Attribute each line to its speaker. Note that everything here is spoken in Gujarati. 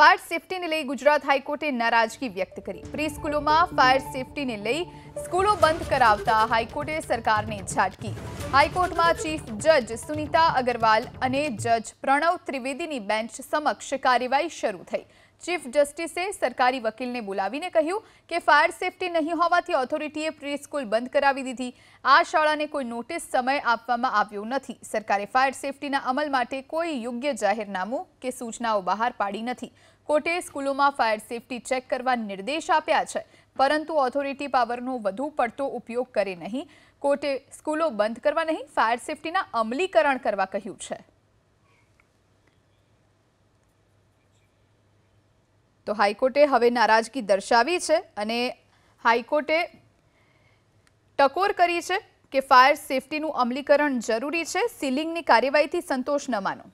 Speaker 1: फायर सेफ्टी ने लई गुजरात हाईकोर्टे नाराजगी व्यक्त करी प्री स्कूलों में फायर सेफ्टी ने लई स्कूलों बंद करावता हाईकोर्टे सरकार ने झाटकी हाईकोर्ट में चीफ जज सुनीता अग्रवाल और जज प्रणव त्रिवेदी बेंच समक्ष कार्यवाही शुरू थी ચીફ જસ્ટિસ સે સરકારી વકીલને બોલાવીને કહ્યું કે ફાયર સેફટી નહીં હોવાથી ઓથોરિટીએ પ્રીસ્કૂલ બંધ કરાવી દીધી આ શાળાને કોઈ નોટિસ સમય આપવામાં આવ્યો નથી સરકારી ફાયર સેફટીના અમલ માટે કોઈ યોગ્ય જાહેરાતામો કે સૂચનાઓ બહાર પાડી નથી કોટે સ્કૂલોમાં ફાયર સેફટી ચેક કરવા નિર્દેશ આપ્યા છે પરંતુ ઓથોરિટી પાવરનો વધુ પડતો ઉપયોગ કરી નથી કોટે સ્કૂલો બંધ કરવા નહીં ફાયર સેફટીના અમલીકરણ કરવા કહ્યું છે તો હાઈકોર્ટે હવે નારાજગી દર્શાવી છે અને હાઈકોર્ટે ટકોર કરી છે કે ફાયર સેફટીનું અમલીકરણ જરૂરી છે સીલિંગની કાર્યવાહીથી સંતોષ ન માનો